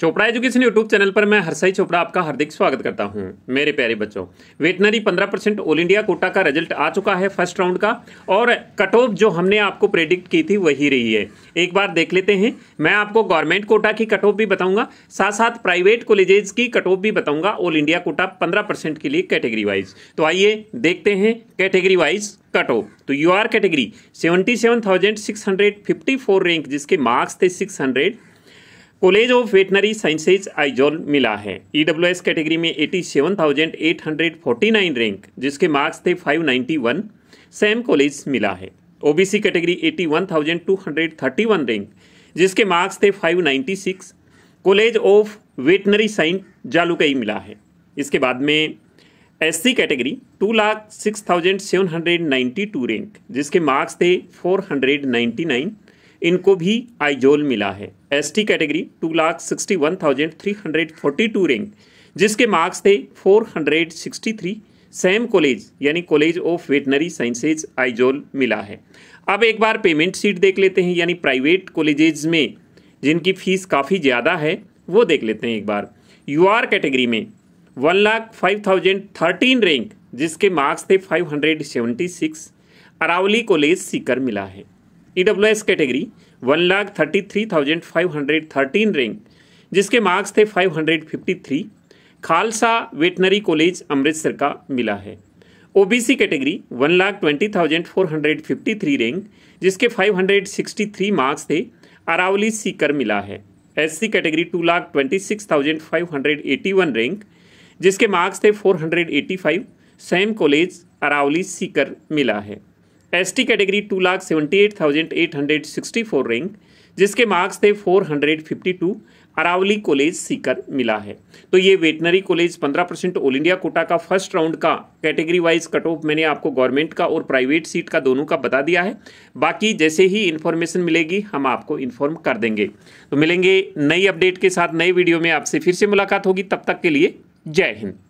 Chopra education YouTube channel पर मैं हरसाई चोपड़ा आपका हार्दिक स्वागत करता हूं मेरे प्यारे बच्चों veterinary 15 percent all India quota का रिजल्ट आ चुका है फर्स्ट राउंड का और कट ऑफ जो हमने आपको प्रेडिक्ट की थी वही रही है एक बार देख लेते हैं मैं आपको गवर्नमेंट कोटा की कट ऑफ भी बताऊंगा साथ साथ प्राइवेट कॉलेजेज की कट ऑफ भी बताऊंगा ऑल इंडिया कोटा पंद्रह के लिए कैटेगरी वाइज तो आइए देखते हैं कैटेगरी वाइज कट ऑफ तो U R category seventy seven thousand six hundred fifty four rank जिसके मार्क्स थे six hundred college of veterinary sciences Aizawl मिला है ई e कैटेगरी में 87,849 रैंक जिसके मार्क्स थे 591 सेम कॉलेज मिला है ओबीसी कैटेगरी 81,231 रैंक जिसके मार्क्स थे 596 college of veterinary science Jalukie मिला है इसके बाद में S C category two lakh six thousand seven hundred ninety two rank जिसके मार्क्स थे फोर हंड्रेड नाइन्टी नाइन इनको भी आईजोल मिला है ST category two lakh sixty one thousand three hundred forty two rank जिसके मार्क्स थे four hundred sixty three same college यानी college of veterinary sciences Aizawl मिला है अब एक बार पेमेंट सीट देख लेते हैं यानी प्राइवेट कॉलेजेज में जिनकी फ़ीस काफ़ी ज़्यादा है वो देख लेते हैं एक बार यू आर कैटेगरी में one lakh five thousand thirteen rank जिसके मार्क्स थे five hundred seventy six Aravali college Sikar मिला है E W S category one lakh thirty three thousand five hundred thirteen rank जिसके मार्क्स थे five hundred fifty three Khalsa veterinary college Amritsar का मिला है O B C category one lakh twenty thousand four hundred fifty three rank जिसके five hundred sixty three marks थे अरावली सीकर मिला है S C category two lakh twenty six thousand five hundred eighty one rank जिसके marks थे four hundred eighty five same college Aravali Sikar मिला है ST category two lakh seventy eight thousand eight hundred sixty four rank जिसके marks थे four hundred fifty two Aravali college Sikar मिला है तो ये वेटनरी कॉलेज पंद्रह परसेंट ऑल इंडिया कोटा का फर्स्ट राउंड का कैटेगरी वाइज कट ऑफ मैंने आपको गवर्नमेंट का और प्राइवेट सीट का दोनों का बता दिया है बाकी जैसे ही इन्फॉर्मेशन मिलेगी हम आपको इन्फॉर्म कर देंगे तो मिलेंगे नई अपडेट के साथ नए वीडियो में आपसे फिर से मुलाकात होगी तब तक के लिए जय हिंद